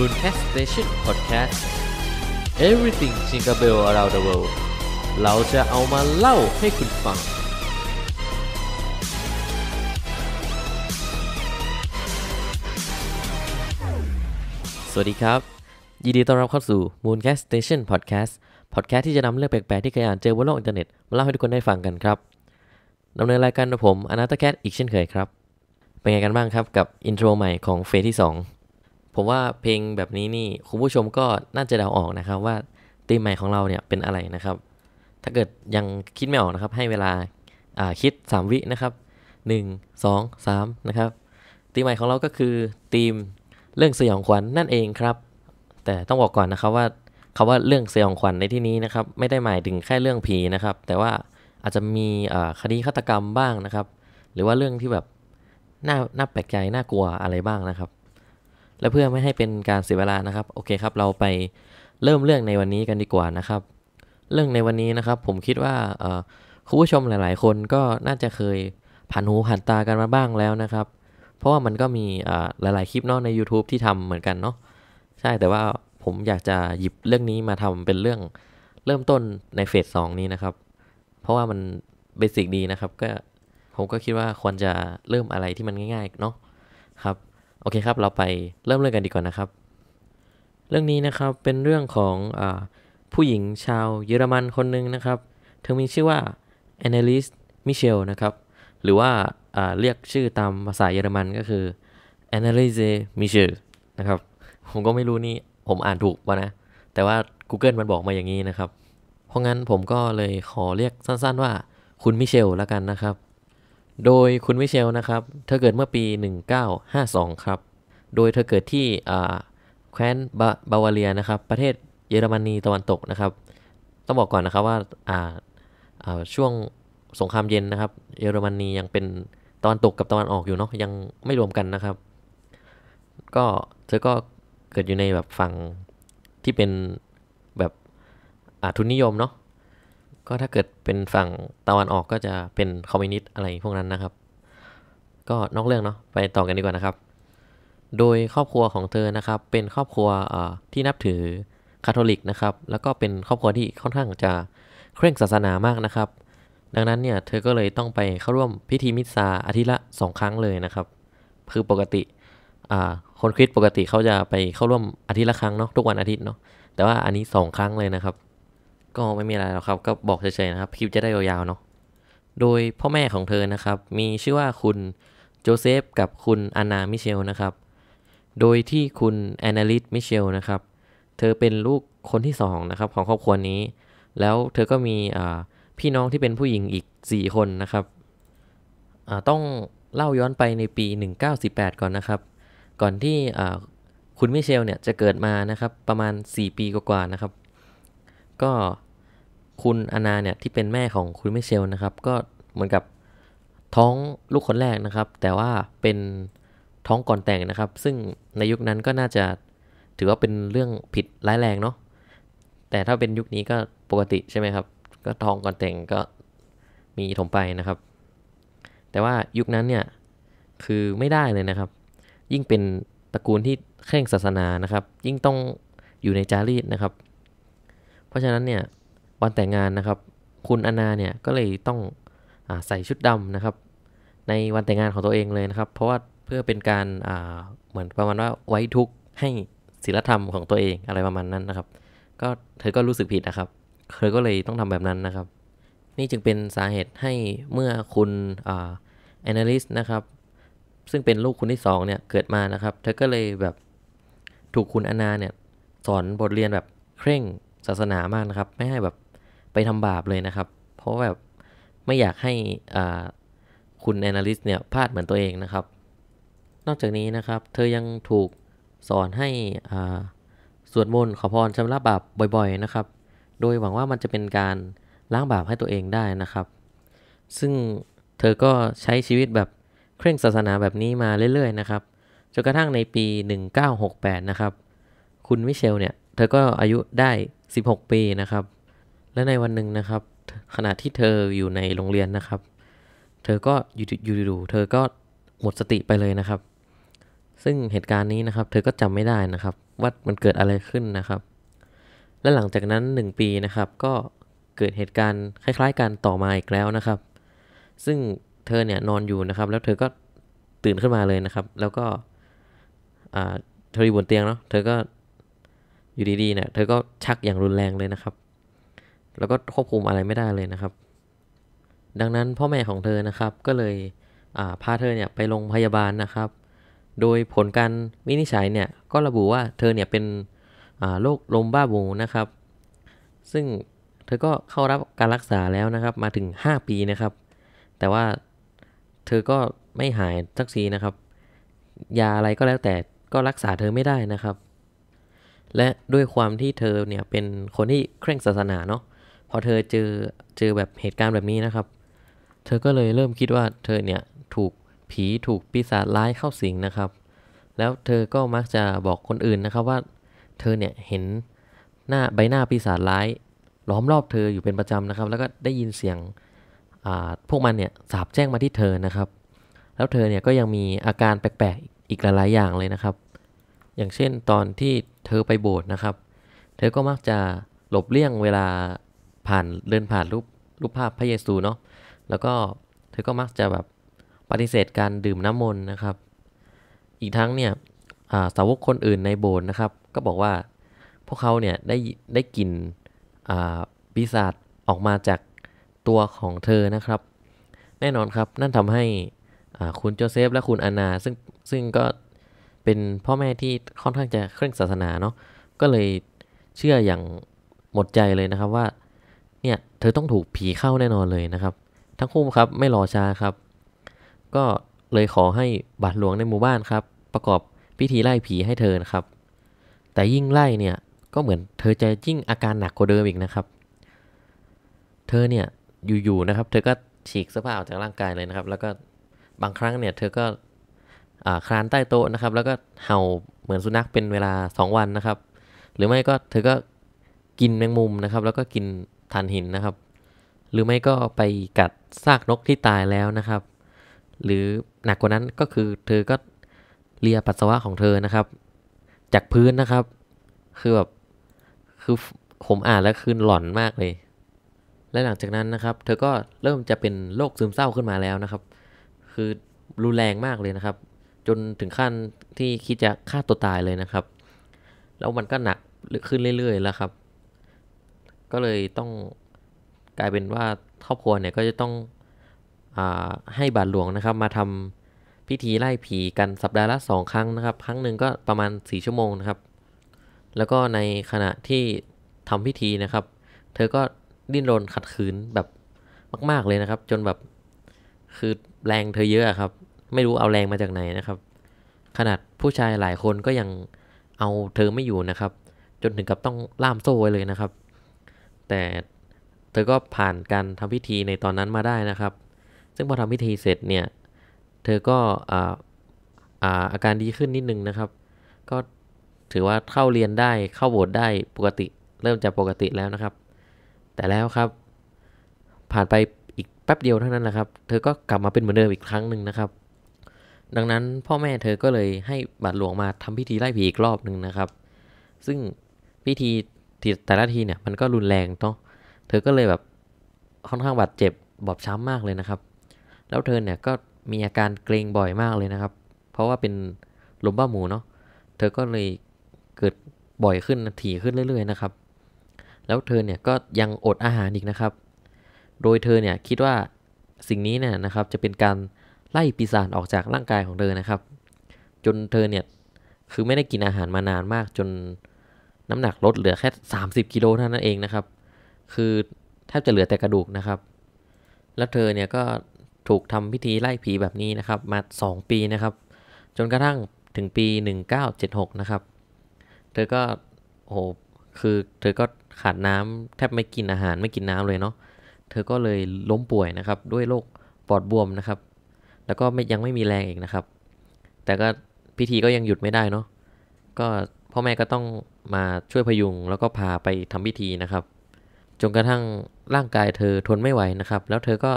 b o o n c a s t Station Podcast Everything Jingle Bell Around the World เราจะเอามาเล่าให้คุณฟัง สวัสดีครับ ยินดีต้อนรับเข้าสู่ Mooncast Station Podcast Podcast ที่จะนำเรื่องแปลก ๆ ที่เคยอ่านเจอบนโลกอินเทอร์เน็ตมาเล่าให้ทุกคนได้ฟังกันครับดำเนินรายการโดยผมอนาตแคทอีกเช่นเคยครับ เป็นไงกันบ้างครับกับอินโทรใหม่ของเฟสที่ 2ผมว่าเพลงแบบนี้นี่คุณผู้ชมก็น่าจะเดาออกนะครับ ว่าตีมใหม่ของเราเนี่ยเป็นอะไรนะครับ ถ้าเกิดยังคิดไม่ออกนะครับให้เวลาคิด 3 วินะครับ 1 2 3นะครับตีมใหม่ของเราก็คือตีมเรื่องสยองขวัญนนั่นเองครับ แต่ต้องบอกก่อนนะครับว่าคาว่าเรื่องสยองขวัญในที่นี้นะครับ ไม่ได้หมายถึงแค่เรื่องผีนะครับ แต่ว่าอาจจะมีคดีฆาตกรรมบ้างนะครับ หรือว่าเรื่องที่แบบน่าน่าแปลกใจน่ากลัวอะไรบ้างนะครับและเพื่อไม่ให้เป็นการเสียเวลานะครับ โอเคครับ เราไปเริ่มเรื่องในวันนี้กันดีกว่านะครับ เรื่องในวันนี้นะครับ ผมคิดว่าคุณผู้ชมหลายๆ คนก็น่าจะเคยผ่านหูผ่านตากันมาบ้างแล้วนะครับ เพราะว่ามันก็มีหลาย ๆ คลิปนอกใน YouTube ที่ทำเหมือนกันเนาะใช่แต่ว่าผมอยากจะหยิบเรื่องนี้มาทำเป็นเรื่อง เริ่มต้นในเฟสสองนี้นะครับ เพราะว่ามันเบสิกดีนะครับ ก็ผมก็คิดว่าควรจะเริ่มอะไรที่มันง่ายๆเนาะครับโอเคครับ เราไปเริ่มเรื่องกันดีกว่านะครับ เรื่องนี้นะครับ เป็นเรื่องของอผู้หญิงชาวเยอรมันคนหนึ่งนะครับ เธอมีชื่อว่าแอนเนลิสมิเชลนะครับ หรือว่าเรียกชื่อตามภาษาเยอรมันก็คือแอนเนลิสซมิเชลนะครับ ผมก็ไม่รู้นี่ ผมอ่านถูกป่ะนะ แต่ว่า Google มันบอกมาอย่างนี้นะครับ เพราะงั้นผมก็เลยขอเรียกสั้นๆว่าคุณมิเชลแล้วกันนะครับโดยคุณวิเชลนะครับ เธอเกิดเมื่อปี 1952 ครับ โดยเธอเกิดที่แคว้นบาวาเรียนะครับประเทศเยอรมนีตะวันตกนะครับ ต้องบอกก่อนนะครับว่าช่วงสงครามเย็นนะครับเยอรมนียังเป็นตะวันตกกับตะวันออกอยู่เนาะยังไม่รวมกันนะครับก็เธอก็เกิดอยู่ในแบบฝั่งที่เป็นแบบทุนนิยมเนาะก็ถ้าเกิดเป็นฝั่งตะวันออกก็จะเป็นคอมมิวนิสต์อะไรพวกนั้นนะครับ ก็นอกเรื่องเนาะไปต่อกันดีกว่านะครับ โดยครอบครัวของเธอนะครับเป็นครอบครัวที่นับถือคาทอลิกนะครับแล้วก็เป็นครอบครัวที่ค่อนข้างจะเคร่งศาสนามากนะครับ ดังนั้นเนี่ยเธอก็เลยต้องไปเข้าร่วมพิธีมิสซาอาทิตย์ละสองครั้งเลยนะครับ คือปกติคนคริสต์ปกติเขาจะไปเข้าร่วมอาทิตย์ละครั้งเนาะทุกวันอาทิตย์เนาะแต่ว่าอันนี้สองครั้งเลยนะครับก็ไม่มีอะไรหรอกครับก็บอกเฉยๆนะครับคลิปจะได้ยาวๆเนาะโดยพ่อแม่ของเธอนะครับมีชื่อว่าคุณโจเซฟกับคุณอานามิเชลนะครับโดยที่คุณแอนนาลิสมิเชลนะครับเธอเป็นลูกคนที่2นะครับของครอบครัวนี้ แล้วเธอก็มีพี่น้องที่เป็นผู้หญิงอีก 4 คนนะครับต้องเล่าย้อนไปในปี 1918ก่อนนะครับ ก่อนที่คุณมิเชลเนี่ยจะเกิดมานะครับประมาณ 4 ปีกว่าๆนะครับ ก็คุณอาณาเนี่ยที่เป็นแม่ของคุณไมเชลนะครับ ก็เหมือนกับท้องลูกคนแรกนะครับ แต่ว่าเป็นท้องก่อนแต่งนะครับ ซึ่งในยุคนั้นก็น่าจะถือว่าเป็นเรื่องผิดร้ายแรงเนาะแต่ถ้าเป็นยุคนี้ก็ปกติใช่ไหมครับ ก็ท้องก่อนแต่งก็มีถมไปนะครับ แต่ว่ายุคนั้นเนี่ยคือไม่ได้เลยนะครับ ยิ่งเป็นตระกูลที่เคร่งศาสนานะครับ ยิ่งต้องอยู่ในจารีตนะครับ เพราะฉะนั้นเนี่ยวันแต่งงานนะครับคุณอนาเนี่ยก็เลยต้องอใส่ชุดดำนะครับ ในวันแต่งงานของตัวเองเลยนะครับ เพราะว่าเพื่อเป็นการเหมือนประมาณว่าไว้ทุกข์ให้ศิลธรรมของตัวเองอะไรประมาณนั้นนะครับ ก็เธอก็รู้สึกผิดนะครับเธอก็เลยต้องทำแบบนั้นนะครับ นี่จึงเป็นสาเหตุให้เมื่อคุณแอนนัลิสนะครับ ซึ่งเป็นลูกคุณที่ 2 เนี่ยเกิดมานะครับเธอก็เลยแบบถูกคุณอนาเนี่ยสอนบทเรียนแบบเคร่งศาสนามากนะครับ ไม่ให้แบบไปทำบาปเลยนะครับ เพราะแบบไม่อยากให้คุณแอนาลิสเนี่ยพลาดเหมือนตัวเองนะครับ นอกจากนี้นะครับ เธอยังถูกสอนให้สวดมนต์ขอพรชำระบาปบ่อย ๆนะครับ โดยหวังว่ามันจะเป็นการล้างบาปให้ตัวเองได้นะครับ ซึ่งเธอก็ใช้ชีวิตแบบเคร่งศาสนาแบบนี้มาเรื่อยๆ นะครับ จนกระทั่งในปี 1968 นะครับ คุณมิเชลเนี่ย เธอก็อายุได้ 16 ปีนะครับและในวันหนึ่งนะครับ ขณะที่เธออยู่ในโรงเรียนนะครับ เธอก็อยู่ดูเธอก็หมดสติไปเลยนะครับ ซึ่งเหตุการณ์นี้นะครับเธอก็จำไม่ได้นะครับ ว่ามันเกิดอะไรขึ้นนะครับ และหลังจากนั้น 1 ปีนะครับก็เกิดเหตุการณ์คล้ายๆกันต่อมาอีกแล้วนะครับ ซึ่งเธอเนี่ยนอนอยู่นะครับ แล้วเธอก็ตื่นขึ้นมาเลยนะครับ แล้วก็เธออยู่บนเตียงเนาะเธอก็อยู่ดีๆเนี่ยเธอก็ชักอย่างรุนแรงเลยนะครับแล้วก็ควบคุมอะไรไม่ได้เลยนะครับ ดังนั้นพ่อแม่ของเธอนะครับก็เลยพาเธอเนี่ยไปโรงพยาบาลนะครับ โดยผลการวินิจฉัยเนี่ย ก็ระบุว่าเธอเนี่ย เป็นโรคลมบ้าบูนะครับ ซึ่งเธอก็เข้ารับการรักษาแล้วนะครับมาถึง 5 ปีนะครับ แต่ว่าเธอก็ไม่หายสักทีนะครับ ยาอะไรก็แล้วแต่ก็รักษาเธอไม่ได้นะครับ และด้วยความที่เธอเนี่ยเป็นคนที่เคร่งศาสนาเนาะพอเธอเจอเจอแบบเหตุการณ์แบบนี้นะครับ เธอก็เลยเริ่มคิดว่าเธอเนี่ยถูกผีถูกปีศาจร้ายเข้าสิงนะครับ แล้วเธอก็มักจะบอกคนอื่นนะครับว่า เธอเนี่ยเห็นหน้าใบหน้าปีศาจร้าย ล้อมรอบเธออยู่เป็นประจำนะครับ แล้วก็ได้ยินเสียงพวกมันเนี่ยสาบแจ้งมาที่เธอนะครับ แล้วเธอเนี่ยก็ยังมีอาการแปลกๆ อีกหลายๆอย่างเลยนะครับ อย่างเช่นตอนที่เธอไปโบสถ์นะครับ เธอก็มักจะหลบเลี่ยงเวลาผ่านเดินผ่านรูปรูปภาพพระเยซูเนาะ แล้วก็เธอก็มักจะแบบปฏิเสธการดื่มน้ำมนต์นะครับ อีกทั้งเนี่ยสาวกคนอื่นในโบสถ์นะครับ ก็บอกว่าพวกเขาเนี่ยได้ได้กลิ่นปีศาจออกมาจากตัวของเธอนะครับ แน่นอนครับนั่นทำให้คุณโจเซฟ และคุณอานา ซึ่ง ซึ่งก็เป็นพ่อแม่ที่ค่อนข้างจะเคร่งศาสนาเนาะ ก็เลยเชื่ออย่างหมดใจเลยนะครับว่าเนี่ย เธอต้องถูกผีเข้าแน่นอนเลยนะครับ ทั้งคู่ครับ ไม่รอช้าครับ ก็เลยขอให้บาทหลวงในหมู่บ้านครับประกอบพิธีไล่ผีให้เธอนะครับ แต่ยิ่งไล่เนี่ย ก็เหมือนเธอจะยิ่งอาการหนักกว่าเดิมอีกนะครับเธอเนี่ยอยู่ๆนะครับ เธอก็ฉีกเสื้อผ้าออกจากร่างกายเลยนะครับแล้วก็บางครั้งเนี่ยเธอก็คลานใต้โต๊ะนะครับแล้วก็เห่าเหมือนสุนัขเป็นเวลา 2 วันนะครับ หรือไม่ก็เธอก็กินแมงมุมนะครับแล้วก็กินฐานหินนะครับ หรือไม่ก็ไปกัดซากนกที่ตายแล้วนะครับ หรือหนักกว่านั้นก็คือเธอก็เลียปัสสาวะของเธอนะครับ จากพื้นนะครับ คือแบบคือผมอ่านแล้วคืนหลอนมากเลย และหลังจากนั้นนะครับเธอก็เริ่มจะเป็นโรคซึมเศร้าขึ้นมาแล้วนะครับ คือรุนแรงมากเลยนะครับ จนถึงขั้นที่คิดจะฆ่าตัวตายเลยนะครับ แล้วมันก็หนักขึ้นเรื่อยๆแล้วครับก็เลยต้องกลายเป็นว่าครอบครัวเนี่ยก็จะต้องอให้บาทหลวงนะครับ มาทำพิธีไล่ผีกันสัปดาห์ละสองครั้งนะครับครั้งหนึ่งก็ประมาณ4ชั่วโมงนะครับ แล้วก็ในขณะที่ทำพิธีนะครับ เธอก็ดิ้นรนขัดขืนแบบมากๆเลยนะครับ จนแบบคือแรงเธอเยอะครับ ไม่รู้เอาแรงมาจากไหนนะครับ ขนาดผู้ชายหลายคนก็ยังเอาเธอไม่อยู่นะครับ จนถึงกับต้องล่ามโซ่ไว้เลยนะครับแต่เธอก็ผ่านการทำพิธีในตอนนั้นมาได้นะครับ ซึ่งพอทำพิธีเสร็จเนี่ย เธอก็อาการดีขึ้นนิดนึงนะครับ ก็ถือว่าเข้าเรียนได้เข้าโบสถ์ได้ปกติ เริ่มจะปกติแล้วนะครับ แต่แล้วครับ ผ่านไปอีกแป๊บเดียวเท่านั้นแหละครับ เธอก็กลับมาเป็นเหมือนเดิมอีกครั้งหนึ่งนะครับ ดังนั้นพ่อแม่เธอก็เลยให้บาดหลวงมาทำพิธีไล่ผีอีกรอบหนึ่งนะครับ ซึ่งพิธีแต่ละทีเนี่ยมันก็รุนแรงเนาะเธอก็เลยแบบค่อนข้างบาดเจ็บบอบช้ำมากเลยนะครับ แล้วเธอเนี่ยก็มีอาการเกรงบ่อยมากเลยนะครับ เพราะว่าเป็นลมบ้าหมูเนาะ เธอก็เลยเกิดบ่อยขึ้น ถี่ขึ้นเรื่อยๆนะครับ แล้วเธอเนี่ยก็ยังอดอาหารอีกนะครับ โดยเธอเนี่ยคิดว่าสิ่งนี้เนี่ยนะครับจะเป็นการไล่ปีศาจออกจากร่างกายของเธอนะครับ จนเธอเนี่ยคือไม่ได้กินอาหารมานานมากจนน้ำหนักลดเหลือแค่ 30 กิโลเท่านั้นเองนะครับคือแทบจะเหลือแต่กระดูกนะครับ แล้วเธอเนี่ยก็ถูกทำพิธีไล่ผีแบบนี้นะครับ มา 2 ปีนะครับ จนกระทั่งถึงปี 1976 นะครับ เธอก็โอ้คือเธอก็ขาดน้ำ แทบไม่กินอาหารไม่กินน้ำเลยเนาะเธอก็เลยล้มป่วยนะครับ ด้วยโรคปอดบวมนะครับ แล้วก็ไม่ยังไม่มีแรงอีกนะครับ แต่ก็พิธีก็ยังหยุดไม่ได้เนาะก็พ่อแม่ก็ต้องมาช่วยพยุงแล้วก็พาไปทำพิธีนะครับจนกระทั่งร่างกายเธอทนไม่ไหวนะครับ แล้วเธอก็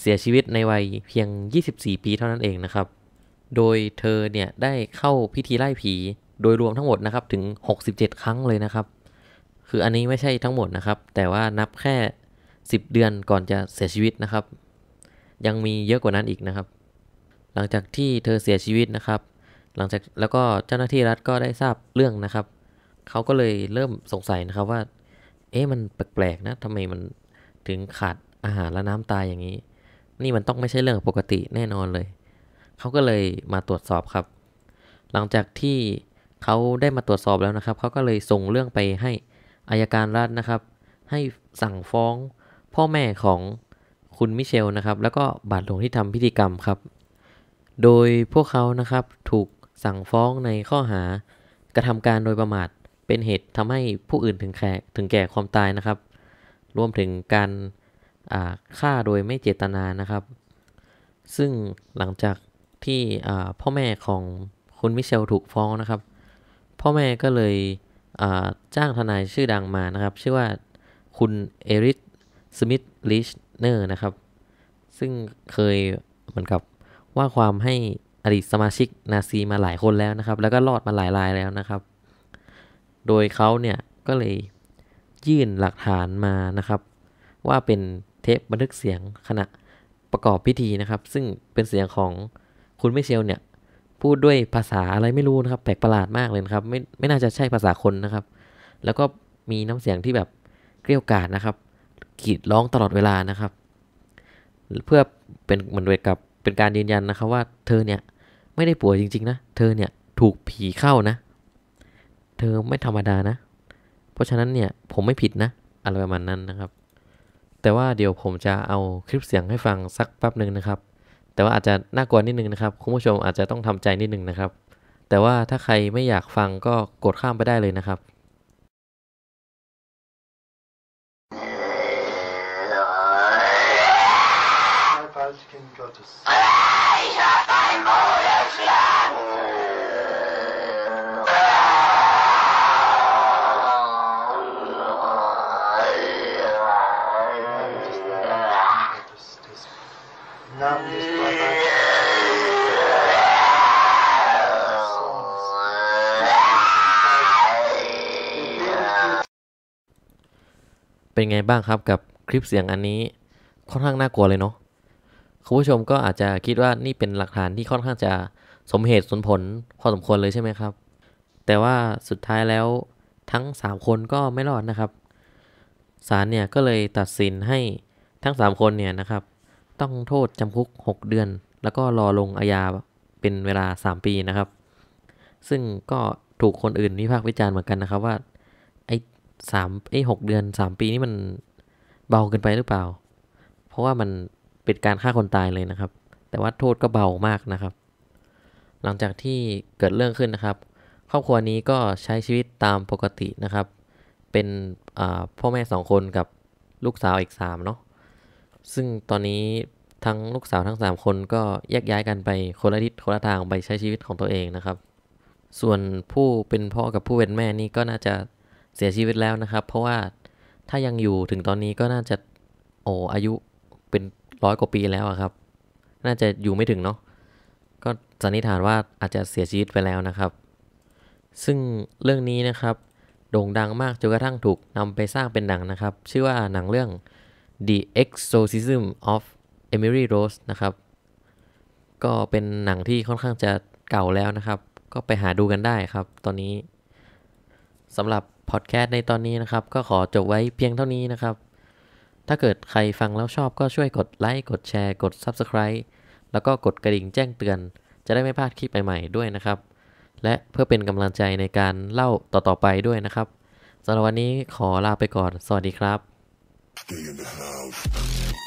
เสียชีวิตในวัยเพียง 24 ปีเท่านั้นเองนะครับ โดยเธอเนี่ยได้เข้าพิธีไล่ผีโดยรวมทั้งหมดนะครับ ถึง 67 ครั้งเลยนะครับ คืออันนี้ไม่ใช่ทั้งหมดนะครับ แต่ว่านับแค่ 10 เดือนก่อนจะเสียชีวิตนะครับ ยังมีเยอะกว่านั้นอีกนะครับ หลังจากที่เธอเสียชีวิตนะครับหลังจากแล้วก็เจ้าหน้าที่รัฐก็ได้ทราบเรื่องนะครับเขาก็เลยเริ่มสงสัยนะครับว่าเอ๊ะมันแปลกๆนะทำไมมันถึงขาดอาหารและน้ำตายอย่างนี้ นี่มันต้องไม่ใช่เรื่องปกติแน่นอนเลยเขาก็เลยมาตรวจสอบครับ หลังจากที่เขาได้มาตรวจสอบแล้วนะครับเขาก็เลยส่งเรื่องไปให้อายการรัฐนะครับ ให้สั่งฟ้องพ่อแม่ของคุณมิเชลนะครับ แล้วก็บาทหลวงที่ทำพิธีกรรมครับ โดยพวกเขานะครับถูกสั่งฟ้องในข้อหากระทำการโดยประมาทเป็นเหตุทำให้ผู้อื่นถึงแก่ถึงแก่ความตายนะครับ รวมถึงการฆ่าโดยไม่เจตนานะครับ ซึ่งหลังจากที่พ่อแม่ของคุณมิเชลถูกฟ้องนะครับ พ่อแม่ก็เลยจ้างทนายชื่อดังมานะครับ ชื่อว่าคุณเอริสสมิธลิชเนอร์นะครับ ซึ่งเคยเหมือนกับว่าความให้อดีตสมาชิกนาซีมาหลายคนแล้วนะครับ แล้วก็รอดมาหลายรายแล้วนะครับ โดยเขาเนี่ย ก็เลยยื่นหลักฐานมานะครับ ว่าเป็นเทปบันทึกเสียงขณะประกอบพิธีนะครับ ซึ่งเป็นเสียงของคุณไมเชลเนี่ยพูดด้วยภาษาอะไรไม่รู้นะครับแปลกประหลาดมากเลยครับไม่ไม่น่าจะใช่ภาษาคนนะครับ แล้วก็มีน้ำเสียงที่แบบเกลี้ยกล่อมนะครับ กรีดร้องตลอดเวลานะครับ เพื่อเป็นเหมือนกับเป็นการยืนยันนะครับว่าเธอเนี่ยไม่ได้ป่วยจริงๆนะ เธอเนี่ย ถูกผีเข้านะ เธอไม่ธรรมดานะ เพราะฉะนั้นเนี่ยผมไม่ผิดนะอะไรประมาณนั้นนะครับ แต่ว่าเดี๋ยวผมจะเอาคลิปเสียงให้ฟังสักแป๊บหนึ่งนะครับ แต่ว่าอาจจะน่ากลัวนิดนึงนะครับ คุณผู้ชมอาจจะต้องทำใจนิดนึงนะครับ แต่ว่าถ้าใครไม่อยากฟังก็กดข้ามไปได้เลยนะครับเป็นไงบ้างครับกับคลิปเสียงอันนี้ ค่อนข้างน่ากลัวเลยเนาะคุณผู้ชมก็อาจจะคิดว่านี่เป็นหลักฐานที่ค่อนข้างจะสมเหตุสมผลพอสมควรเลยใช่ไหมครับ แต่ว่าสุดท้ายแล้วทั้ง 3 คนก็ไม่รอดนะครับ ศาลเนี่ยก็เลยตัดสินให้ทั้ง 3 คนเนี่ยนะครับ ต้องโทษจำคุก 6 เดือนแล้วก็รอลงอาญาเป็นเวลา 3 ปีนะครับ ซึ่งก็ถูกคนอื่นวิพากษ์วิจารณ์เหมือนกันนะครับว่าไอ้สามไอ้หเดือน 3 ปีนี่มันเบาเกินไปหรือเปล่า เพราะว่ามันเป็นการฆ่าคนตายเลยนะครับ แต่ว่าโทษก็เบามากนะครับ หลังจากที่เกิดเรื่องขึ้นนะครับ ครอบครัวนี้ก็ใช้ชีวิตตามปกตินะครับ เป็นพ่อแม่สองคนกับลูกสาวอีกสามเนาะ ซึ่งตอนนี้ทั้งลูกสาวทั้ง3คนก็แยกย้ายกันไปคนละทิศคนละทางไปใช้ชีวิตของตัวเองนะครับ ส่วนผู้เป็นพ่อกับผู้เป็นแม่นี่ก็น่าจะเสียชีวิตแล้วนะครับ เพราะว่าถ้ายังอยู่ถึงตอนนี้ก็น่าจะโอ้อายุเป็นร้อยกว่าปีแล้วครับ น่าจะอยู่ไม่ถึงเนาะ ก็สันนิษฐานว่าอาจจะเสียชีวิตไปแล้วนะครับ ซึ่งเรื่องนี้นะครับ โด่งดังมากจนกระทั่งถูกนำไปสร้างเป็นหนังนะครับ ชื่อว่าหนังเรื่อง The Exorcism of Emily Rose นะครับ ก็เป็นหนังที่ค่อนข้างจะเก่าแล้วนะครับ ก็ไปหาดูกันได้ครับตอนนี้ สำหรับพอดแคสต์ในตอนนี้นะครับ ก็ขอจบไว้เพียงเท่านี้นะครับถ้าเกิดใครฟังแล้วชอบก็ช่วยกดไลค์ กดแชร์กด Subscribe แล้วก็กดกระดิ่งแจ้งเตือน จะได้ไม่พลาดคลิปใหม่ ๆ ด้วยนะครับ และเพื่อเป็นกำลังใจในการเล่าต่อ ๆ ไปด้วยนะครับสำหรับวันนี้ขอลาไปก่อน สวัสดีครับ